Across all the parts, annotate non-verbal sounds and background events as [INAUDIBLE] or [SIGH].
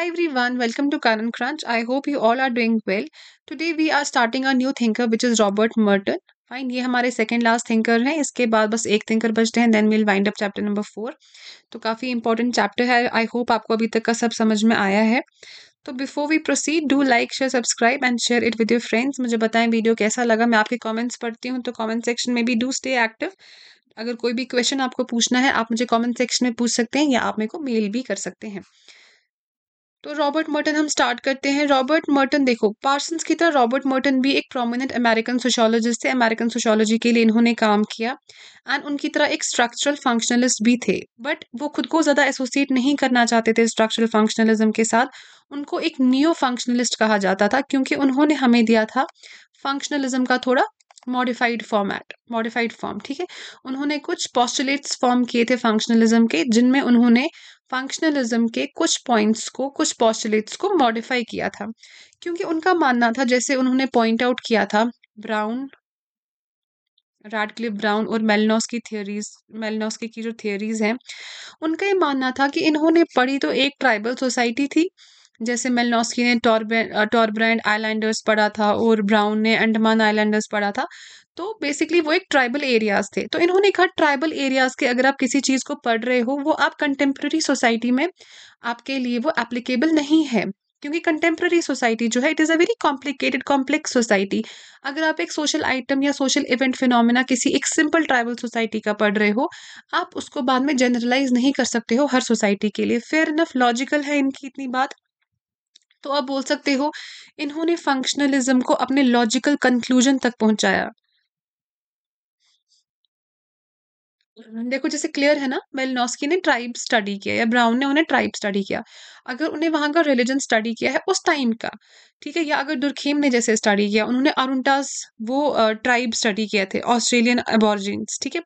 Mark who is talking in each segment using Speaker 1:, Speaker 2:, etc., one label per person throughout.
Speaker 1: Hi everyone, welcome to Karan Crunch. I hope you all are doing well. Today we are starting a new thinker which is Robert Merton. Fine ये हमारे second last thinker हैं इसके बाद बस एक thinker बचते हैं then we'll wind up chapter number four तो काफ़ी इंपॉर्टेंट चैप्टर है आई होप आपको अभी तक का सब समझ में आया है तो before we proceed do like share subscribe and share it with your friends मुझे बताएं वीडियो कैसा लगा मैं आपके कॉमेंट्स पढ़ती हूँ तो कॉमेंट सेक्शन में भी डू स्टे एक्टिव अगर कोई भी क्वेश्चन आपको पूछना है आप मुझे कॉमेंट सेक्शन में पूछ सकते हैं या आप मेरे को मेल भी कर सकते हैं तो रॉबर्ट मर्टन हम स्टार्ट करते हैं रॉबर्ट मर्टन देखो पार्सन्स की तरह रॉबर्ट मर्टन भी एक प्रोमिनेंट अमेरिकन सोशोलॉजिस्ट थे अमेरिकन सोशोलॉजी के लिए इन्होंने काम किया एंड उनकी तरह एक स्ट्रक्चरल फंक्शनलिस्ट भी थे बट वो खुद को ज़्यादा एसोसिएट नहीं करना चाहते थे स्ट्रक्चरल फंक्शनलिज्म के साथ उनको एक न्यू फंक्शनलिस्ट कहा जाता था क्योंकि उन्होंने हमें दिया था फंक्शनलिज्म का थोड़ा मॉडिफाइड फॉर्मेट मॉडिफाइड फॉर्म ठीक है उन्होंने कुछ पॉस्टुलेट्स फॉर्म किए थे फंक्शनलिज्म के जिनमें उन्होंने फंक्शनलिज्म के कुछ पॉइंट्स को कुछ पॉस्टुलेट्स को मॉडिफाई किया था क्योंकि उनका मानना था जैसे उन्होंने पॉइंट आउट किया था ब्राउन रेडक्लिप ब्राउन और मेलनॉस की थियोरीज मेलनोस की जो थियोरीज हैं उनका ये मानना था कि इन्होंने पढ़ी तो एक ट्राइबल सोसाइटी थी जैसे मेलनोस्की ने टॉरब्रैंड आइलैंडर्स पढ़ा था और ब्राउन ने अंडमान आइलैंडर्स पढ़ा था तो बेसिकली वो एक ट्राइबल एरियाज थे तो इन्होंने कहा ट्राइबल एरियाज के अगर आप किसी चीज़ को पढ़ रहे हो वो आप कंटेम्प्रेरी सोसाइटी में आपके लिए वो एप्लीकेबल नहीं है क्योंकि कंटेम्प्रेरी सोसाइटी जो है it is a very complicated complex society अगर आप एक सोशल आइटम या सोशल इवेंट फिनोमिना किसी एक सिंपल ट्राइबल सोसाइटी का पढ़ रहे हो आप उसको बाद में जनरलाइज नहीं कर सकते हो हर सोसाइटी के लिए फेयर इनफ लॉजिकल है इनकी इतनी बात तो आप बोल सकते हो इन्होंने फंक्शनलिज्म को अपने लॉजिकल कंक्लूजन तक पहुंचाया देखो जैसे क्लियर है ना मेलिनोस्की ने ट्राइब स्टडी किया या ब्राउन ने उन्हें ट्राइब स्टडी किया अगर उन्हें वहां का रिलीजन स्टडी किया है उस टाइम का ठीक है या अगर दुर्खेम ने जैसे स्टडी किया उन्होंने अरुणटास वो ट्राइब स्टडी किए थे ऑस्ट्रेलियन एबॉर्जिन ठीक है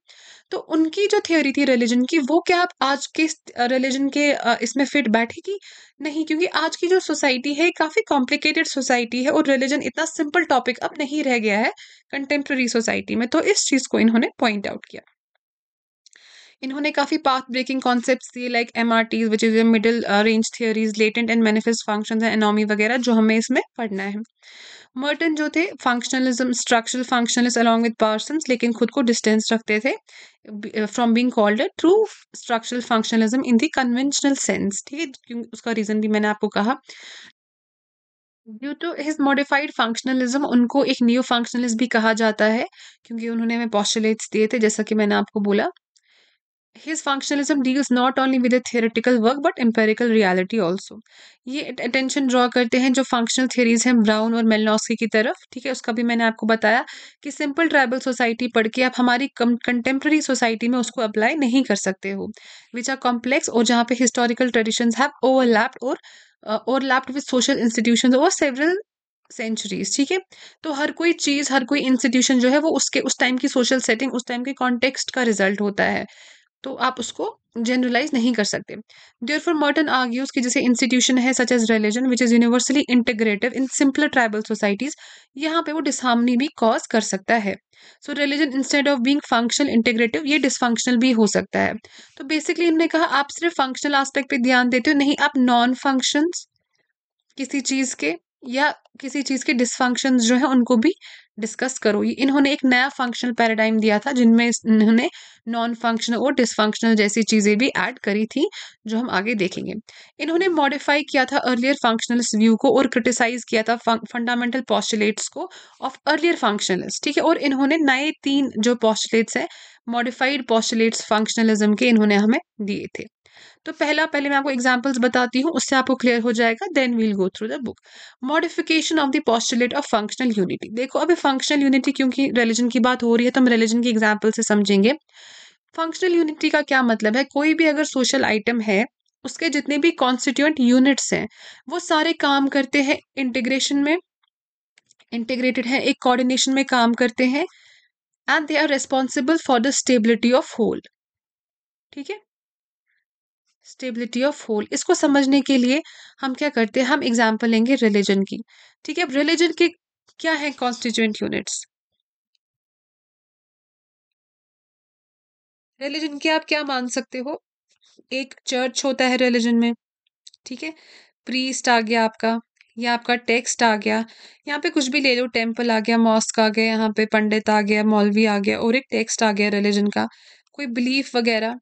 Speaker 1: तो उनकी जो थ्योरी थी रिलीजन की वो क्या आप आज के रिलीजन के इसमें फिट बैठेगी नहीं क्योंकि आज की जो सोसाइटी है काफ़ी कॉम्प्लिकेटेड सोसाइटी है और रिलीजन इतना सिंपल टॉपिक अब नहीं रह गया है कंटेम्प्रेरी सोसाइटी में तो इस चीज़ को इन्होंने पॉइंट आउट किया इन्होंने काफ़ी पाथ ब्रेकिंग कॉन्सेप्ट दिए like M R Ts which is middle range theories latent and manifest function anomie वगैरह जो हमें इसमें पढ़ना है मर्टन जो थे functionalism structural functionalist along with Parsons लेकिन खुद को डिस्टेंस रखते थे from being called a true structural functionalism in the conventional sense ठीक है उसका रीजन भी मैंने आपको कहा due to his modified functionalism उनको एक न्यू फंक्शनलिस्ट भी कहा जाता है क्योंकि उन्होंने हमें पॉस्टुलेट्स दिए थे जैसा कि मैंने आपको बोला His functionalism deals not only with a theoretical work but empirical reality also. ये attention draw करते हैं जो functional theories हैं Brown और Melnowski की तरफ ठीक है उसका भी मैंने आपको बताया कि simple tribal society पढ़ के आप हमारी contemporary society में उसको apply नहीं कर सकते हो which are complex और जहाँ पे historical traditions have overlapped और overlapped with social institutions और several सेंचुरीज ठीक है तो हर कोई चीज़ हर कोई इंस्टीट्यूशन जो है वो उसके उस टाइम की सोशल सेटिंग उस टाइम के कॉन्टेक्स्ट का रिजल्ट होता है तो आप उसको जनरलाइज नहीं कर सकते देयर फॉर मॉडर्न आर्ग्यूज की जैसे इंस्टीट्यूशन है such as religion which is universally integrative in simpler tribal societies यहाँ पे वो डिसहार्मनी भी कॉज कर सकता है so religion instead of being functional integrative ये डिसफंक्शनल भी हो सकता है तो बेसिकली हमने कहा आप सिर्फ फंक्शनल आस्पेक्ट पे ध्यान देते हो नहीं आप नॉन फंक्शंस किसी चीज़ के या किसी चीज़ के डिसफंक्शन जो है उनको भी डिस्कस करो इन्होंने एक नया फंक्शनल पैराडाइम दिया था जिनमें इन्होंने नॉन फंक्शनल और डिसफंक्शनल जैसी चीज़ें भी ऐड करी थी जो हम आगे देखेंगे इन्होंने मॉडिफाई किया था अर्लियर फंक्शनलिस्ट व्यू को और क्रिटिसाइज किया था फंडामेंटल पॉस्टुलेट्स को ऑफ अर्लियर फंक्शनलिस्ट ठीक है और इन्होंने नए तीन जो पॉस्टुलेट्स हैं मॉडिफाइड पॉस्टुलेट्स फंक्शनलिज्म के इन्होंने हमें दिए थे तो पहला पहले मैं आपको एग्जाम्पल्स बताती हूँ उससे आपको क्लियर हो जाएगा then we'll go through the book modification of the postulate of functional unity देखो अभी फंक्शनल यूनिटी क्योंकि रिलीजन की बात हो रही है तो हम रिलीजन की एग्जाम्पल से समझेंगे फंक्शनल यूनिटी का क्या मतलब है कोई भी अगर सोशल आइटम है उसके जितने भी कॉन्स्टिट्यूंट यूनिट्स हैं वो सारे काम करते हैं इंटीग्रेशन में इंटीग्रेटेड है एक कोऑर्डिनेशन में काम करते हैं and they are responsible for the stability of whole ठीक है स्टेबिलिटी ऑफ होल इसको समझने के लिए हम क्या करते हैं हम एग्जाम्पल लेंगे रिलीजन की ठीक है अब रिलीजन के क्या है कॉन्स्टिट्यूंट यूनिट्स रिलीजन के आप क्या मान सकते हो एक चर्च होता है रिलीजन में ठीक है प्रीस्ट आ गया आपका या आपका टेक्स्ट आ गया यहाँ पे कुछ भी ले लो टेम्पल आ गया मॉस्क आ गया यहाँ पे पंडित आ गया मौलवी आ गया और एक टेक्स्ट आ गया रिलीजन का कोई बिलीफ वगैरह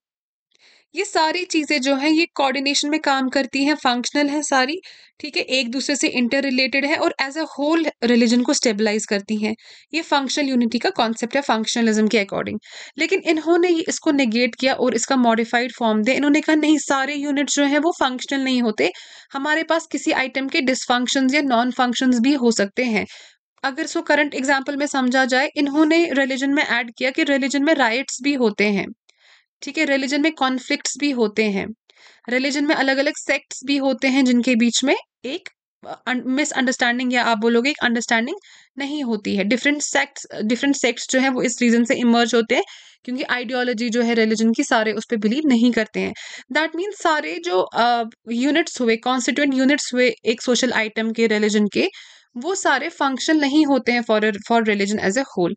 Speaker 1: ये सारी चीज़ें जो हैं ये कोऑर्डिनेशन में काम करती हैं फंक्शनल हैं सारी ठीक है एक दूसरे से इंटर रिलेटेड है और एज अ होल रिलीजन को स्टेबलाइज करती हैं ये फंक्शनल यूनिटी का कॉन्सेप्ट है फंक्शनलिज्म के अकॉर्डिंग लेकिन इन्होंने इसको नेगेट किया और इसका मॉडिफाइड फॉर्म दिया इन्होंने कहा नहीं सारे यूनिट जो हैं वो फंक्शनल नहीं होते हमारे पास किसी आइटम के डिसफंक्शन या नॉन फंक्शन भी हो सकते हैं अगर सो करंट एग्जाम्पल में समझा जाए इन्होंने रिलीजन में ऐड किया कि रिलीजन में राइट्स भी होते हैं ठीक है रिलीजन में कॉन्फ्लिक्ट्स भी होते हैं रिलीजन में अलग अलग सेक्ट्स भी होते हैं जिनके बीच में एक मिसअंडरस्टैंडिंग या आप बोलोगे एक अंडरस्टैंडिंग नहीं होती है डिफरेंट सेक्ट्स डिफरेंट सेक्ट्स जो है वो इस रीज़न से इमर्ज होते हैं क्योंकि आइडियोलॉजी जो है रिलीजन की सारे उस पर बिलीव नहीं करते हैं दैट मीन्स सारे जो यूनिट्स uh, हुए कॉन्स्टिट्यूंट यूनिट्स हुए एक सोशल आइटम के रिलीजन के वो सारे फंक्शन नहीं होते हैं for for religion as a whole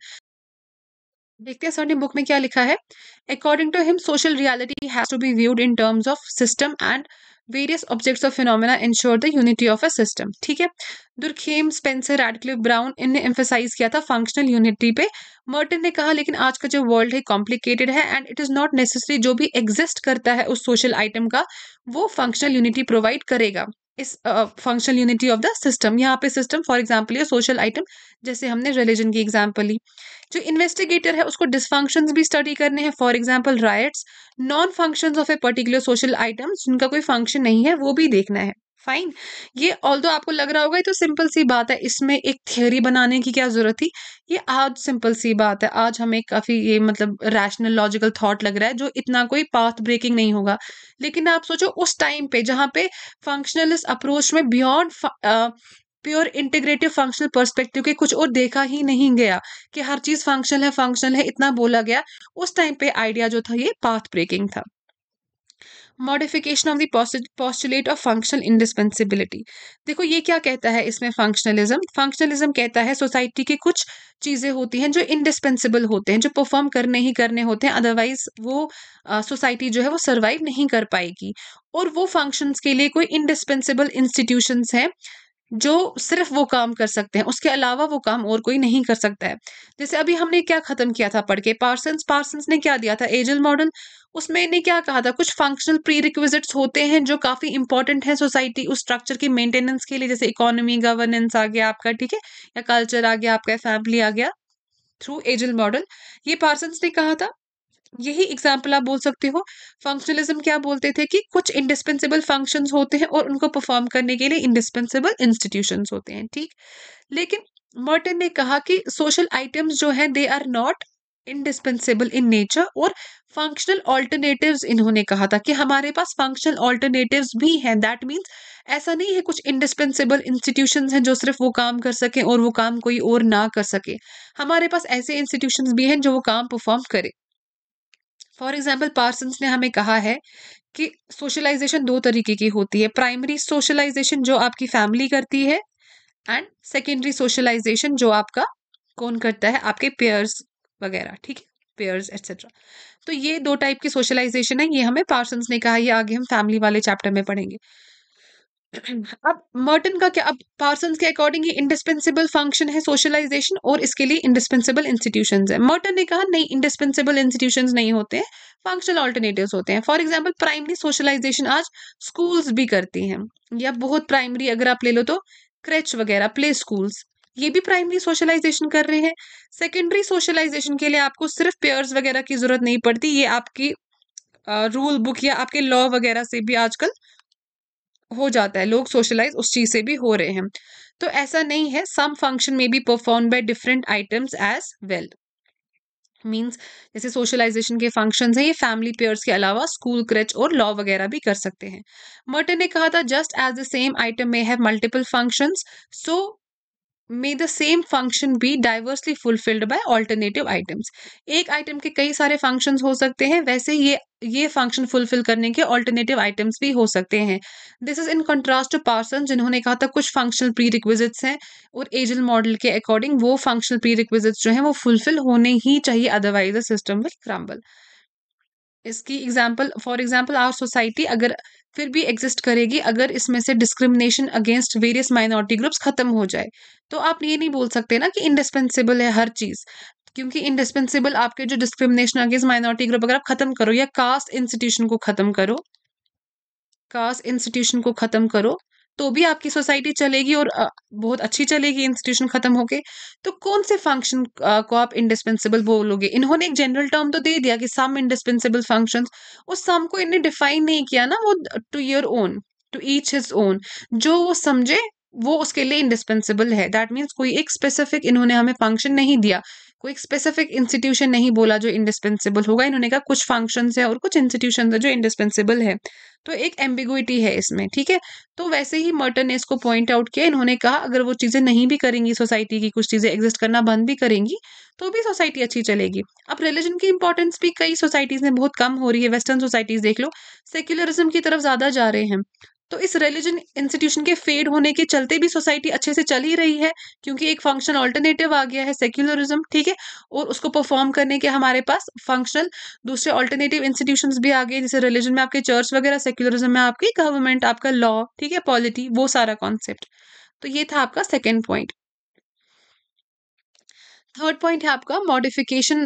Speaker 1: देखते हैं सर ने बुक में क्या लिखा है according to him social reality has to be viewed in terms of system and various objects of phenomena ensure the unity of a system ठीक है Durkheim Spencer Radcliffe Brown इनने एम्फेसाइज किया था फंक्शनल यूनिटी पे Merton ने कहा लेकिन आज का जो वर्ल्ड है कॉम्प्लिकेटेड है and it is not necessary जो भी एग्जिस्ट करता है उस सोशल आइटम का वो फंक्शनल यूनिटी प्रोवाइड करेगा इस functional unity of the system यहाँ पे सिस्टम फॉर एग्जाम्पल ये सोशल आइटम जैसे हमने रिलीजन की एग्जाम्पल ली जो इन्वेस्टिगेटर है उसको डिसफंक्शन भी स्टडी करने हैं for example rights non function of a particular social items जिनका कोई फंक्शन नहीं है वो भी देखना है फाइन ये ऑल दो आपको लग रहा होगा ये तो सिंपल सी बात है इसमें एक थियोरी बनाने की क्या जरूरत थी ये आज सिंपल सी बात है आज हमें काफी ये मतलब रैशनल लॉजिकल थॉट लग रहा है जो इतना कोई पाथ ब्रेकिंग नहीं होगा लेकिन आप सोचो उस टाइम पे जहाँ पे फंक्शनलिस्ट अप्रोच में beyond pure integrative functional perspective के कुछ और देखा ही नहीं गया कि हर चीज फंक्शनल है फंक्शनल है इतना बोला गया उस टाइम पे आइडिया जो था ये पाथ ब्रेकिंग था modification of the postulate of functional indispensability देखो ये क्या कहता है इसमें फंक्शनलिज्म फंक्शनलिज्म कहता है सोसाइटी के कुछ चीज़ें होती हैं जो इंडिस्पेंसिबल होते हैं जो परफॉर्म करने ही करने होते हैं अदरवाइज वो सोसाइटी uh, जो है वो सर्वाइव नहीं कर पाएगी और वो फंक्शंस के लिए कोई इंडिस्पेंसिबल इंस्टीट्यूशंस हैं जो सिर्फ वो काम कर सकते हैं उसके अलावा वो काम और कोई नहीं कर सकता है जैसे अभी हमने क्या खत्म किया था पढ़ के पार्सन्स पार्सन्स ने क्या दिया था एजल मॉडल उसमें इन्हें क्या कहा था कुछ फंक्शनल प्री रिक्विजिट्स होते हैं जो काफ़ी इंपॉर्टेंट है सोसाइटी उस स्ट्रक्चर की मेंटेनेंस के लिए जैसे इकोनॉमी गवर्नेंस आ गया आपका ठीक है या कल्चर आ गया आपका फैमिली आ गया थ्रू एजल मॉडल ये पार्सन्स ने कहा था यही एग्जाम्पल आप बोल सकते हो फंक्शनलिज्म क्या बोलते थे कि कुछ इंडिस्पेंसेबल फंक्शंस होते हैं और उनको परफॉर्म करने के लिए इंडिस्पेंसेबल इंस्टीट्यूशंस होते हैं ठीक लेकिन मॉर्टन ने कहा कि सोशल आइटम्स जो हैं they are not indispensable in nature और फंक्शनल ऑल्टरनेटिव इन्होंने कहा था कि हमारे पास फंक्शनल ऑल्टरनेटिव भी हैं दैट मीन्स ऐसा नहीं है कुछ इंडिस्पेंसेबल इंस्टीट्यूशन हैं जो सिर्फ वो काम कर सकें और वो काम कोई और ना कर सके हमारे पास ऐसे इंस्टीट्यूशन भी हैं जो वो काम परफॉर्म करें फॉर एग्जाम्पल पार्सन्स ने हमें कहा है कि सोशलाइजेशन दो तरीके की होती है प्राइमरी सोशलाइजेशन जो आपकी फैमिली करती है एंड सेकेंडरी सोशलाइजेशन जो आपका कौन करता है आपके पेयर्स वगैरह ठीक है पेयर्स एट्सेट्रा तो ये दो टाइप की सोशलाइजेशन है ये हमें पार्सन्स ने कहा ये आगे हम फैमिली वाले चैप्टर में पढ़ेंगे [CLEARS THROAT] अब मर्टन का क्या अब पार्सन्स के अकॉर्डिंग ये इंडिस्पेंसिबल फंक्शन है सोशलाइजेशन और इसके लिए इंडिस्पेंसिबल इंस्टीट्यूशन है मर्टन ने कहा नहीं इंडिस्पेंसिबल इंस्टीट्यूशन नहीं होते हैं फंक्शनल ऑल्टरनेटिव होते हैं फॉर एग्जाम्पल प्राइमरी सोशलाइजेशन आज स्कूल्स भी करती हैं या बहुत प्राइमरी अगर आप ले लो तो क्रेच वगैरह प्ले स्कूल्स ये भी प्राइमरी सोशलाइजेशन कर रहे हैं सेकेंडरी सोशलाइजेशन के लिए आपको सिर्फ पेयर्स वगैरह की जरूरत नहीं पड़ती ये आपकी रूल बुक या आपके लॉ वगैरह से भी आजकल हो जाता है लोग सोशलाइज उस चीज से भी हो रहे हैं तो ऐसा नहीं है same function may be perform by different items as well means जैसे सोशलाइजेशन के फंक्शन हैं ये फैमिली पेयर्स के अलावा स्कूल क्रच और लॉ वगैरह भी कर सकते हैं मर्टन ने कहा था just as the same item may have multiple functions so may the same function be diversely fulfilled by alternative items एक आइटम के कई सारे फंक्शंस हो सकते हैं वैसे ये ये फंक्शन फुलफिल करने के ऑल्टरनेटिव आइटम्स भी हो सकते हैं this is in contrast to Parson जिन्होंने कहा था कुछ फंक्शनल प्री रिक्विजिट्स हैं और एजल मॉडल के अकॉर्डिंग वो फंक्शनल प्री रिक्विजिट्स जो हैं वो फुलफिल होने ही चाहिए otherwise the system will crumble इसकी example for example our society अगर फिर भी एग्जिस्ट करेगी अगर इसमें से discrimination against various minority groups खत्म हो जाए तो आप ये नहीं बोल सकते ना कि इंडिस्पेंसिबल है हर चीज़ क्योंकि इंडिस्पेंसिबल आपके जो डिस्क्रिमिनेशन अगेंस्ट माइनॉरिटी ग्रुप अगर आप खत्म करो या कास्ट इंस्टीट्यूशन को खत्म करो कास्ट इंस्टीट्यूशन को खत्म करो तो भी आपकी सोसाइटी चलेगी और बहुत अच्छी चलेगी इंस्टीट्यूशन खत्म होके तो कौन से फंक्शन को आप इंडिस्पेंसिबल बोलोगे इन्होंने एक जनरल टर्म तो दे दिया कि सम इंडिस्पेंसिबल फंक्शंस उस सम को इन्हें डिफाइन नहीं किया ना वो to your own to each his own जो वो समझे वो उसके लिए इंडिस्पेंसिबल है दैट मीन्स कोई एक स्पेसिफिक इन्होंने हमें फंक्शन नहीं दिया कोई स्पेसिफिक इंस्टीट्यूशन नहीं बोला जो इंडिस्पेंसिबल होगा इन्होंने कहा कुछ फंक्शन है और कुछ इंस्टीट्यूशन है जो इंडिस्पेंसिबल है तो एक एम्बिगुइटी है इसमें ठीक है तो वैसे ही मर्टन ने इसको पॉइंट आउट किया इन्होंने कहा अगर वो चीज़ें नहीं भी करेंगी सोसाइटी की कुछ चीज़ें एग्जिस्ट करना बंद भी करेंगी तो भी सोसाइटी अच्छी चलेगी अब रिलीजन की इंपॉर्टेंस भी कई सोसाइटीज़ में बहुत कम हो रही है वेस्टर्न सोसाइटीज़ देख लो सेक्युलरिज्म की तरफ ज़्यादा जा रहे हैं तो इस रिलीजन इंस्टीट्यूशन के फेड होने के चलते भी सोसाइटी अच्छे से चल ही रही है क्योंकि एक फंक्शन ऑल्टरनेटिव आ गया है सेक्युलरिज्म ठीक है और उसको परफॉर्म करने के हमारे पास फंक्शनल दूसरे ऑल्टरनेटिव इंस्टीट्यूशन भी आ गए जैसे रिलीजन में आपके चर्च वगैरह सेक्युलरिज्म में आपकी गवर्नमेंट आपका लॉ ठीक है पॉलिटी वो सारा कॉन्सेप्ट तो ये था आपका सेकेंड पॉइंट थर्ड पॉइंट है आपका modification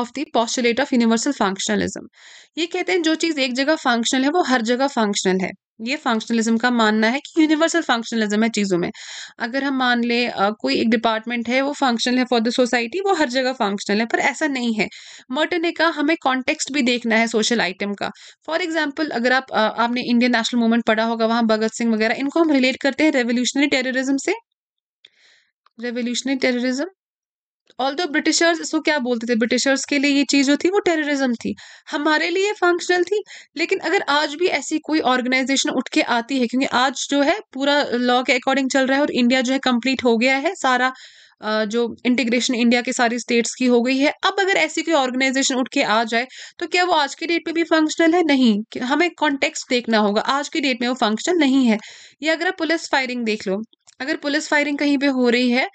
Speaker 1: of the postulate of universal functionalism ये कहते हैं जो चीज़ एक जगह फंक्शनल है वो हर जगह फंक्शनल है ये फंक्शनलिज्म का मानना है कि यूनिवर्सल फंक्शनलिज्म है चीज़ों में अगर हम मान लें कोई एक डिपार्टमेंट है वो फंक्शनल है फॉर द सोसाइटी वो हर जगह फंक्शनल है पर ऐसा नहीं है मर्टन ने कहा हमें कॉन्टेक्स्ट भी देखना है सोशल आइटम का फॉर एग्जाम्पल अगर आप आ, आपने इंडियन नेशनल मूवमेंट पढ़ा होगा वहाँ भगत सिंह वगैरह इनको हम रिलेट करते हैं रेवोल्यूशनरी टेररिज्म से revolutionary terrorism although Britishers इसको क्या बोलते थे ब्रिटिशर्स के लिए ये चीज़ जो थी वो टेररिज्म थी हमारे लिए फंक्शनल थी लेकिन अगर आज भी ऐसी कोई ऑर्गेनाइजेशन उठ के आती है क्योंकि आज जो है पूरा लॉ के अकॉर्डिंग चल रहा है और इंडिया जो है कंप्लीट हो गया है सारा जो इंटीग्रेशन इंडिया के सारी स्टेट्स की हो गई है अब अगर ऐसी कोई ऑर्गेनाइजेशन उठ के आ जाए तो क्या वो आज के डेट में भी फंक्शनल है नहीं हमें कॉन्टेक्स्ट देखना होगा आज के डेट में वो फंक्शनल नहीं है या अगर आप पुलिस फायरिंग देख लो अगर पुलिस फायरिंग कहीं पे हो रही है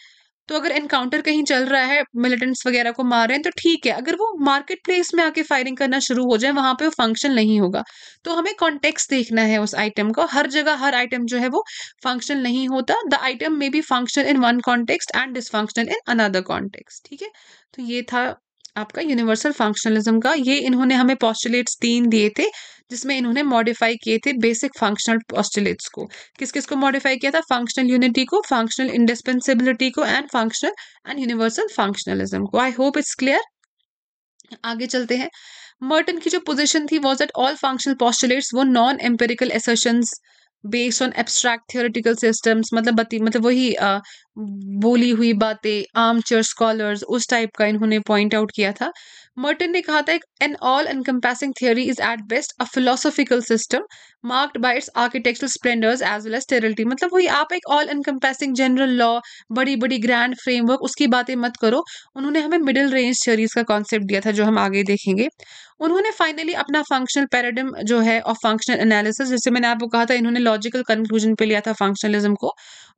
Speaker 1: तो अगर एनकाउंटर कहीं चल रहा है मिलिटेंट्स वगैरह को मार रहे हैं तो ठीक है अगर वो मार्केट प्लेस में आके फायरिंग करना शुरू हो जाए वहां पे वो फंक्शन नहीं होगा तो हमें कॉन्टेक्स्ट देखना है उस आइटम का हर जगह हर आइटम जो है वो फंक्शन नहीं होता the item may be function in one context and dysfunction in another context ठीक है तो ये था आपका यूनिवर्सल फंक्शनलिज्म का ये इन्होंने हमें पॉस्टुलेट्स तीन दिए थे जिसमें इन्होंने मॉडिफाई किए थे बेसिक फंक्शनल पॉस्टुलेट्स को किस किस को मॉडिफाई किया था फंक्शनल यूनिटी को फंक्शनल इंडिस्पेंसिबिलिटी को and functional and universal functionalism को आई होप इट्स क्लियर आगे चलते हैं मर्टन की जो पोजिशन थी was at all functional postulates वो non empirical assertion based on abstract theoretical systems मतलब बती मतलब वही बोली हुई बातें आर्मचेयर स्कॉलर्स उस टाइप का इन्होंने पॉइंट आउट किया था मर्टन ने कहा था an all encompassing theory is at best a philosophical system marked by its architectural splendours as well as sterility मतलब वही आप एक ऑल एनकम्पैसिंग जनरल लॉ बड़ी बड़ी ग्रैंड फ्रेमवर्क उसकी बातें मत करो उन्होंने हमें मिडिल रेंज थियोरीज का कॉन्सेप्ट दिया था जो हम आगे देखेंगे उन्होंने फाइनली अपना फंक्शनल पैराडम जो है ऑफ फंक्शनल एनालिसिस जैसे मैंने आपको कहा था इन्होंने लॉजिकल कंक्लूजन पे लिया था फंक्शनलिज्म को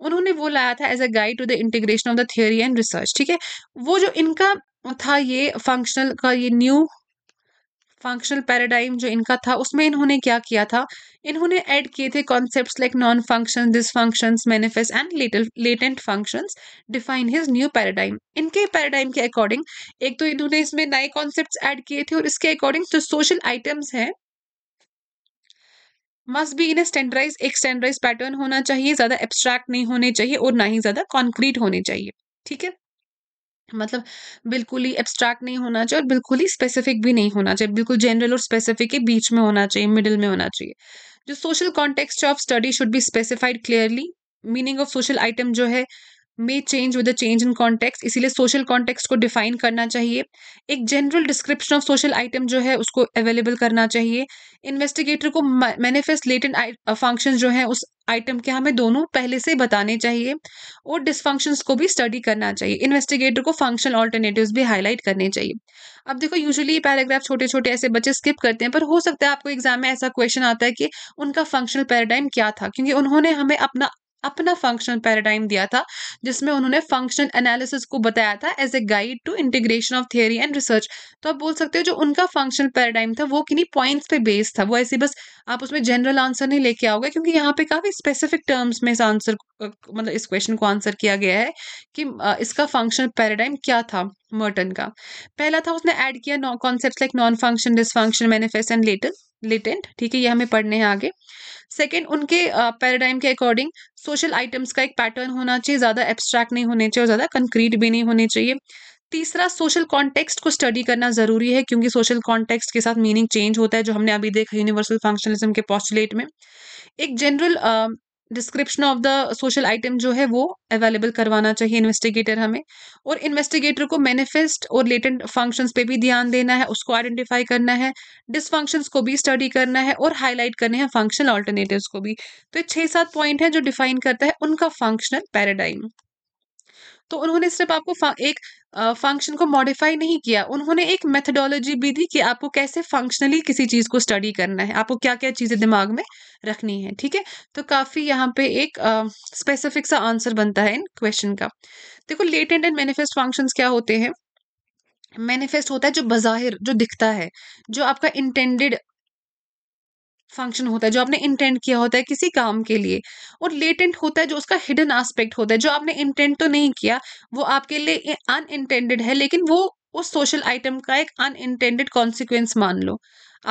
Speaker 1: उन्होंने वो लाया था as a guide to the integration of the theory and research ठीक है वो जो इनका था ये फंक्शनल का ये न्यू फंक्शनल पैराडाइम जो इनका था उसमें इन्होंने क्या किया था इन्होंने ऐड किए थे concepts like non function dysfunction manifest and latent function define his new paradigm इनके पैराडाइम के अकॉर्डिंग एक तो इन्होंने इसमें नए कॉन्सेप्ट्स ऐड किए थे और इसके अकॉर्डिंग जो सोशल आइटम्स हैं must be in a standardise एक स्टैंडराइज पैटर्न होना चाहिए ज़्यादा एब्स्ट्रैक्ट नहीं होने चाहिए और ना ही ज़्यादा कॉन्क्रीट होने चाहिए ठीक है मतलब बिल्कुल ही एब्स्ट्रैक्ट नहीं होना चाहिए और बिल्कुल ही स्पेसिफिक भी नहीं होना चाहिए बिल्कुल जनरल और स्पेसिफिक के बीच में होना चाहिए मिडिल में होना चाहिए जो social context of study should be specified clearly meaning of social item जो है may change with the change in context इसीलिए सोशल कॉन्टेक्स्ट को डिफाइन करना चाहिए एक general description of social item जो है उसको अवेलेबल करना चाहिए इन्वेस्टिगेटर को मैनिफेस्ट लेटेंट फंक्शन जो है उस आइटम के हमें दोनों पहले से बताने चाहिए और डिसफंक्शंस को भी स्टडी करना चाहिए इन्वेस्टिगेटर को फंक्शनल ऑल्टरनेटिव्स भी हाईलाइट करने चाहिए अब देखो यूजुअली पैराग्राफ छोटे छोटे ऐसे बच्चे स्किप करते हैं पर हो सकता है आपको एग्जाम में ऐसा क्वेश्चन आता है कि उनका फंक्शनल पैराडाइम क्या था क्योंकि उन्होंने हमें अपना अपना फंक्शनल पैराडाइम दिया था जिसमें उन्होंने फंक्शनल एनालिसिस को बताया था as a guide to integration of theory and research तो आप बोल सकते हो जो उनका फंक्शनल पैराडाइम था वो किन्हीं पॉइंट्स पे बेस्ड था वो ऐसे बस आप उसमें जनरल आंसर नहीं लेके आओगे क्योंकि यहाँ पे काफी स्पेसिफिक टर्म्स में इस आंसर मतलब इस क्वेश्चन को आंसर किया गया है कि इसका फंक्शनल पैराडाइम क्या था मर्टन का पहला था उसने ऐड किया concept like non function dysfunction manifest and latent ठीक है ये हमें पढ़ने हैं आगे सेकेंड उनके पैराडाइम के अकॉर्डिंग सोशल आइटम्स का एक पैटर्न होना चाहिए ज़्यादा एब्स्ट्रैक्ट नहीं होने चाहिए और ज़्यादा कंक्रीट भी नहीं होने चाहिए तीसरा सोशल कॉन्टेक्स्ट को स्टडी करना ज़रूरी है क्योंकि सोशल कॉन्टेक्स्ट के साथ मीनिंग चेंज होता है जो हमने अभी देखा यूनिवर्सल फंक्शनलिज्म के पॉस्टुलेट में एक general description of the social item जो है वो अवेलेबल करवाना चाहिए इन्वेस्टिगेटर हमें और इन्वेस्टिगेटर को मैनिफेस्ट और लेटेंट फंक्शंस पे भी ध्यान देना है उसको आइडेंटिफाई करना है डिसफंक्शंस को भी स्टडी करना है और हाईलाइट करने हैं फंक्शनल ऑल्टरनेटिव को भी तो ये छः सात पॉइंट है जो डिफाइन करता है उनका फंक्शनल पैराडाइम तो उन्होंने सिर्फ आपको एक फंक्शन को मॉडिफाई नहीं किया उन्होंने एक मेथडोलॉजी भी दी कि आपको कैसे फंक्शनली किसी चीज़ को स्टडी करना है आपको क्या क्या चीज़ें दिमाग में रखनी है ठीक है तो काफ़ी यहाँ पे एक स्पेसिफिक सा आंसर बनता है इन क्वेश्चन का देखो लेटेंट एंड मैनिफेस्ट फंक्शन क्या होते हैं मैनिफेस्ट होता है जो बाहिर जो दिखता है जो आपका इंटेंडेड फंक्शन होता है जो आपने इंटेंट किया होता है किसी काम के लिए और लेटेंट होता है जो उसका हिडन एस्पेक्ट होता है जो आपने इंटेंट तो नहीं किया वो आपके लिए अनइंटेंडेड है लेकिन वो उस सोशल आइटम का एक अनइंटेंडेड कॉन्सिक्वेंस मान लो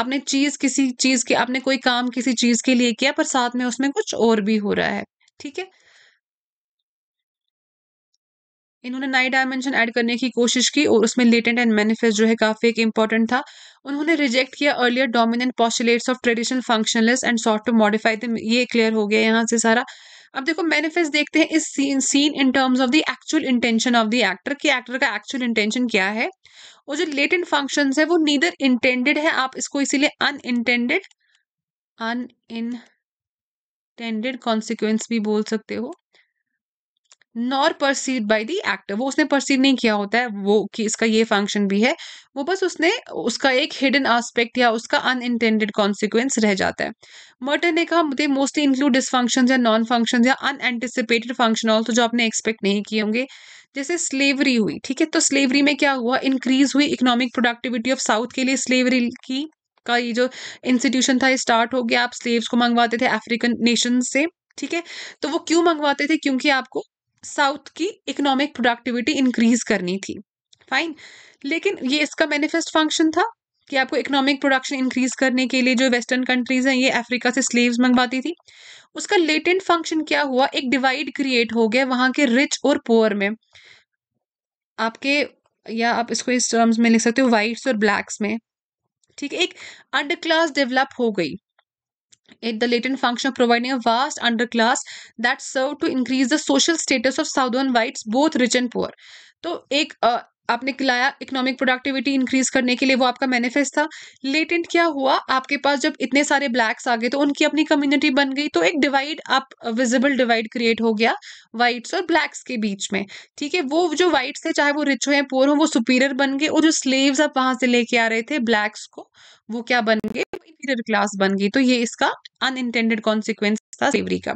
Speaker 1: आपने चीज किसी चीज के आपने कोई काम किसी चीज के लिए किया पर साथ में उसमें कुछ और भी हो रहा है ठीक है इन्होंने नई डायमेंशन ऐड करने की कोशिश की और उसमें लेटेंट एंड मैनिफेस्ट जो है काफ़ी एक इंपॉर्टेंट था उन्होंने रिजेक्ट किया earlier dominant postulates of traditional functionalist and sought to modify the ये क्लियर हो गया यहाँ से सारा अब देखो मैनिफेस्ट देखते हैं is seen seen in terms of the actual intention of the actor कि एक्टर का एक्चुअल इंटेंशन क्या है और जो लेटेंट फंक्शन है वो नीदर इंटेंडेड है आप इसको इसीलिए unintended intended consequence भी बोल सकते हो nor perceive by the actor वो उसने परसीव नहीं किया होता है वो कि इसका ये फंक्शन भी है वो बस उसने उसका एक हिडन आस्पेक्ट या उसका अनइंटेंडेड कॉन्सिक्वेंस रह जाता है मर्टर ने कहा दे मोस्टली इंक्लूड डिसफंक्शन या नॉन फंक्शन या अनएंटिसिपेटेड फंक्शन ऑल्सो जो आपने एक्सपेक्ट नहीं किए होंगे जैसे स्लेवरी हुई ठीक है तो स्लेवरी में क्या हुआ इंक्रीज हुई इकोनॉमिक प्रोडक्टिविटी ऑफ साउथ के लिए स्लेवरी की का ये जो इंस्टीट्यूशन था ये स्टार्ट हो गया आप स्लेव्स को मंगवाते थे अफ्रीकन नेशन से ठीक है तो वो क्यों मंगवाते थे क्योंकि आपको साउथ की इकोनॉमिक प्रोडक्टिविटी इंक्रीज करनी थी फाइन लेकिन ये इसका मैनिफेस्ट फंक्शन था कि आपको इकोनॉमिक प्रोडक्शन इंक्रीज करने के लिए जो वेस्टर्न कंट्रीज हैं ये अफ्रीका से स्लेव्स मंगवाती थी उसका लेटेंट फंक्शन क्या हुआ एक डिवाइड क्रिएट हो गया वहां के रिच और पुअर में आपके या आप इसको इस टर्म्स में लिख सकते हो वाइट्स और ब्लैक्स में ठीक है एक अंडर क्लास डेवलप हो गई it, the latent function of providing a vast underclass that served to increase the social status of southern whites both rich and poor तो एक आपने खिलाया इकोनॉमिक प्रोडक्टिविटी इंक्रीज करने के लिए वो आपका मैनिफेस्ट था लेटेंट क्या हुआ आपके पास जब इतने सारे ब्लैक्स आ गए तो उनकी अपनी कम्युनिटी बन गई तो एक डिवाइड आप विजिबल डिवाइड क्रिएट हो गया वाइट्स और ब्लैक्स के बीच में ठीक है वो जो वाइट्स थे चाहे वो रिच हो या पोअर हो वो सुपीरियर बन गए और जो स्लेव्स आप वहां से लेके आ रहे थे ब्लैक्स को वो क्या बन गए इंफीरियर क्लास बन गई तो ये इसका अनइंटेंडेड कॉन्सिक्वेंस था सेवरी का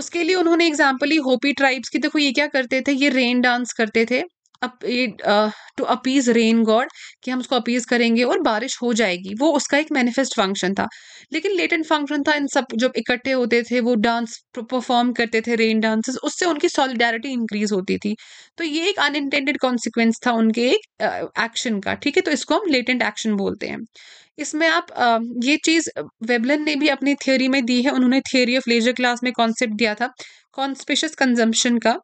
Speaker 1: उसके लिए उन्होंने एग्जाम्पल ही होपी ट्राइब्स की देखो ये क्या करते थे ये रेन डांस करते थे टू अपीज रेन गॉड कि हम उसको अपीज करेंगे और बारिश हो जाएगी वो उसका एक मैनिफेस्ट फंक्शन था लेकिन लेटेंट फंक्शन था इन सब जब इकट्ठे होते थे वो डांस परफॉर्म करते थे रेन डांसेस उससे उनकी सॉलिडारिटी इंक्रीज होती थी तो ये एक अनइंटेंडेड कॉन्सिक्वेंस था उनके एक एक्शन का ठीक है तो इसको हम लेटेंट एक्शन बोलते हैं इसमें आप आ, ये चीज़ वेबलन ने भी अपनी थियोरी में दी है उन्होंने थियोरी ऑफ लेजर क्लास में कॉन्सेप्ट दिया था कॉन्स्पिशियस कंजम्पशन का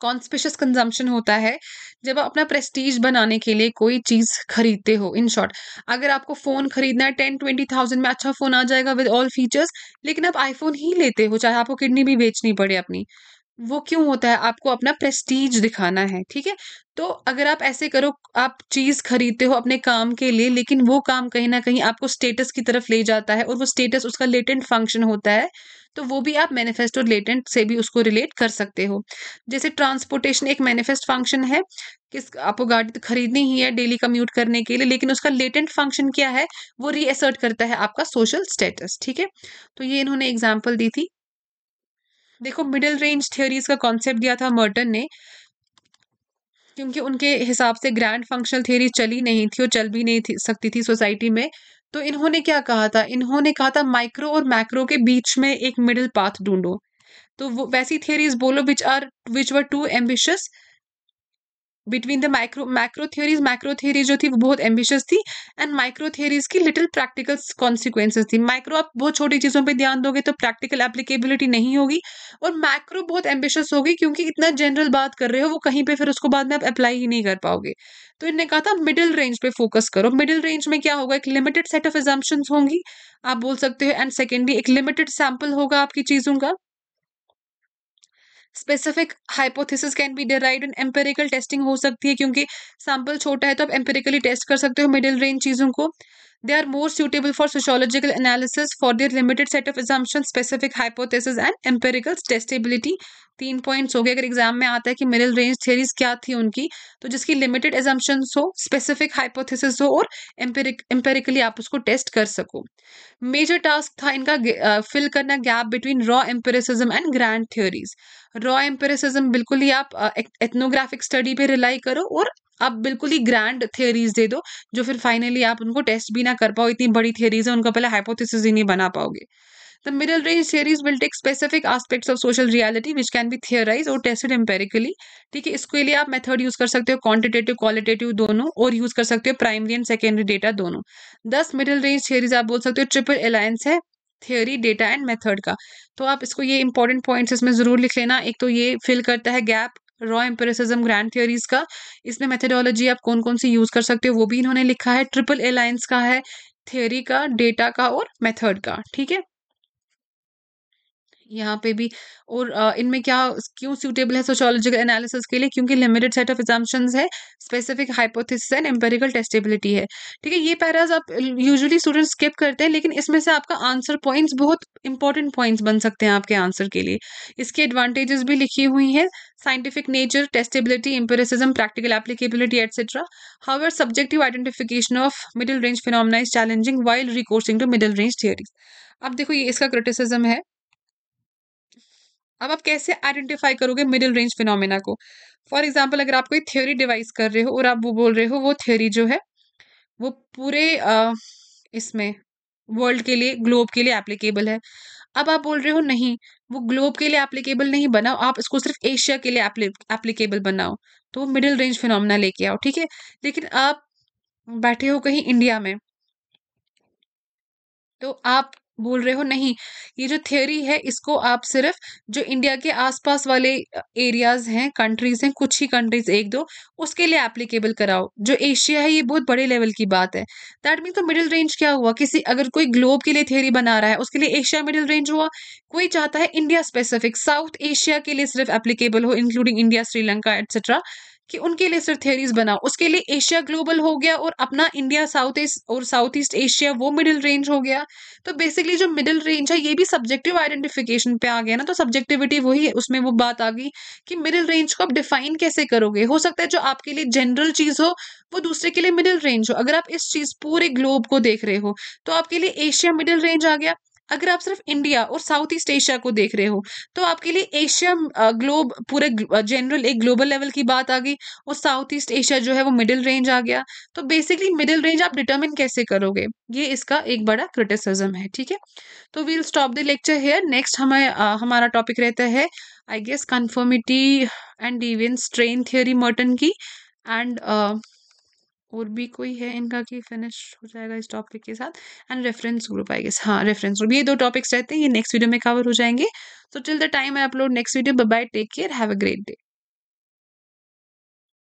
Speaker 1: कॉन्स्पिशियस कंजम्पशन होता है जब आप अपना प्रेस्टीज बनाने के लिए कोई चीज़ खरीदते हो इन शॉर्ट अगर आपको फ़ोन खरीदना है टेन ट्वेंटी थाउजेंड में अच्छा फ़ोन आ जाएगा विद ऑल फीचर्स लेकिन आप आईफोन ही लेते हो चाहे आपको किडनी भी बेचनी पड़े अपनी वो क्यों होता है आपको अपना प्रेस्टीज दिखाना है ठीक है तो अगर आप ऐसे करो आप चीज़ खरीदते हो अपने काम के लिए लेकिन वो काम कहीं ना कहीं आपको स्टेटस की तरफ ले जाता है और वो स्टेटस उसका लेटेंट फंक्शन होता है तो वो भी आप मैनिफेस्टो लेटेंट से भी उसको रिलेट कर सकते हो जैसे ट्रांसपोर्टेशन एक मैनिफेस्ट फंक्शन है किस आपको गाड़ी तो खरीदनी ही है डेली कम्यूट करने के लिए लेकिन उसका लेटेंट फंक्शन क्या है वो रीअसर्ट करता है आपका सोशल स्टेटस ठीक है तो ये इन्होंने एग्जाम्पल दी थी देखो मिडिल रेंज थियोरीज का कॉन्सेप्ट दिया था मर्टन ने क्योंकि उनके हिसाब से ग्रैंड फंक्शनल थियोरी चली नहीं थी और चल भी नहीं थी सकती थी सोसाइटी में तो इन्होंने क्या कहा था इन्होंने कहा था माइक्रो और मैक्रो के बीच में एक मिडिल पाथ ढूंढो तो वो वैसी थियरीज बोलो which are which were too ambitious between the micro micro theories micro theory जो थी वो बहुत एम्बिशियस थी एंड माइक्रो थियोरीज की लिटिल प्रैक्टिकल कॉन्सिक्वेंसेज थी माइक्रो आप बहुत छोटी चीज़ों पर ध्यान दोगे तो प्रैक्टिकल एप्लीकेबिलिटी नहीं होगी और माइक्रो बहुत एम्बिशियस होगी क्योंकि इतना जनरल बात कर रहे हो वो कहीं पर फिर उसको बाद में आप अप्लाई ही नहीं कर पाओगे तो इनने कहा था मिडिल रेंज पे फोकस करो मिडिल रेंज में क्या होगा एक लिमिटेड सेट ऑफ एजम्पन्स होंगी आप बोल सकते हो एंड सेकेंडली एक लिमिटेड सैम्पल होगा आपकी चीज़ों का specific hypothesis can be derived and empirical testing हो सकती है क्योंकि सैम्पल छोटा है तो आप एम्पेरिकली टेस्ट कर सकते हो मिडिल रेंज चीज़ों को They are more suitable for sociological analysis for their limited set of assumptions, specific hypothesis and empirical testability. तीन पॉइंट्स हो गए अगर एग्जाम में आता है कि मिडिल रेंज थियरीज क्या थी उनकी तो जिसकी लिमिटेड एजम्पन्स हो स्पेसिफिक हाइपोथेसिस हो और एम्पेरिक एम्पेरिकली आप उसको टेस्ट कर सको मेजर टास्क था इनका फिल uh, करना gap between raw empiricism and grand theories raw empiricism बिल्कुल ही आप एथनोग्राफिक स्टडी पे रिलाई करो और आप बिल्कुल ही ग्रैंड थियरीज दे दो जो फिर फाइनली आप उनको टेस्ट भी ना कर पाओ इतनी बड़ी थियरीज है उनका पहले हाइपोथेसिस ही नहीं बना पाओगे the middle range theories will take specific aspects of social reality which can be theorized और टेस्टेड एम्पेरिकली ठीक है इसके लिए आप मेथड यूज कर सकते हो क्वांटिटेटिव क्वालिटेटिव दोनों और यूज कर सकते हो प्राइमरी एंड सेकेंडरी डेटा दोनों दस मिडिल रेंज थियरीज आप बोल सकते हो ट्रिपल अलायंस है थियोरी डेटा एंड मेथड का तो आप इसको ये इंपॉर्टेंट पॉइंट्स इसमें ज़रूर लिख लेना एक तो ये फिल करता है gap raw empiricism grand theories का इसमें मेथडोलॉजी आप कौन कौन सी यूज़ कर सकते हो वो भी इन्होंने लिखा है ट्रिपल एलायंस का है थियोरी का डेटा का और मेथड का ठीक है यहाँ पे भी और इनमें क्या क्यों सूटेबल है सोशोलॉजिकल एनालिसिस के लिए क्योंकि लिमिटेड सेट ऑफ एग्जाम्पन्स है specific hypothesis and empirical testability है ठीक है ये पैराज आप यूजली स्टूडेंट स्किप करते हैं लेकिन इसमें से आपका आंसर पॉइंट्स बहुत इंपॉर्टेंट पॉइंट्स बन सकते हैं आपके आंसर के लिए इसके एडवांटेजेस भी लिखी हुई है scientific nature testability empiricism practical applicability etcetera how are subjective identification of middle range phenomena is challenging while recoursing to middle range theories अब देखो ये इसका क्रिटिसिज्म है अब आप कैसे आइडेंटिफाई करोगे मिडिल रेंज फिनोमिना को फॉर एग्जाम्पल अगर आप कोई थ्योरी डिवाइस कर रहे हो और आप वो बोल रहे हो वो थ्योरी जो है वो पूरे इसमें वर्ल्ड के लिए ग्लोब के लिए एप्लीकेबल है अब आप बोल रहे हो नहीं वो ग्लोब के लिए एप्लीकेबल नहीं बनाओ आप इसको सिर्फ एशिया के लिए एप्लीकेबल बनाओ तो वो मिडिल रेंज फिनोमिना लेके आओ ठीक है लेकिन आप बैठे हो कहीं इंडिया में तो आप बोल रहे हो नहीं ये जो थियोरी है इसको आप सिर्फ जो इंडिया के आसपास वाले एरियाज हैं कंट्रीज हैं कुछ ही कंट्रीज एक दो उसके लिए एप्लीकेबल कराओ जो एशिया है ये बहुत बड़े लेवल की बात है दैट मीन तो मिडिल रेंज क्या हुआ किसी अगर कोई ग्लोब के लिए थियोरी बना रहा है उसके लिए एशिया मिडिल रेंज हुआ कोई चाहता है इंडिया स्पेसिफिक साउथ एशिया के लिए सिर्फ एप्लीकेबल हो इंक्लूडिंग इंडिया श्रीलंका एट्सेट्रा कि उनके लिए सिर्फ थियरीज बना उसके लिए एशिया ग्लोबल हो गया और अपना इंडिया साउथ ईस्ट और साउथ ईस्ट एशिया वो मिडिल रेंज हो गया तो बेसिकली जो मिडिल रेंज है ये भी सब्जेक्टिव आइडेंटिफिकेशन पे आ गया ना तो सब्जेक्टिविटी वही है उसमें वो बात आ गई कि मिडिल रेंज को आप डिफाइन कैसे करोगे हो सकता है जो आपके लिए जनरल चीज़ हो वो दूसरे के लिए मिडिल रेंज हो अगर आप इस चीज़ पूरे ग्लोब को देख रहे हो तो आपके लिए एशिया मिडिल रेंज आ गया अगर आप सिर्फ इंडिया और साउथ ईस्ट एशिया को देख रहे हो तो आपके लिए एशिया ग्लोब पूरे जनरल एक ग्लोबल लेवल की बात आ गई और साउथ ईस्ट एशिया जो है वो मिडिल रेंज आ गया तो बेसिकली मिडिल रेंज आप डिटर्मिन कैसे करोगे ये इसका एक बड़ा क्रिटिसिज्म है ठीक है तो we'll stop the lecture here next हमें हमारा टॉपिक रहता है I guess conformity and event strain theory Merton की एंड और भी कोई है इनका कि फिनिश हो जाएगा इस टॉपिक के साथ एंड रेफरेंस ग्रुप आएगा हाँ रेफरेंस ग्रुप ये दो टॉपिक्स रहते हैं ये नेक्स्ट वीडियो में कवर हो जाएंगे so till the time I upload next video bye take care have a great day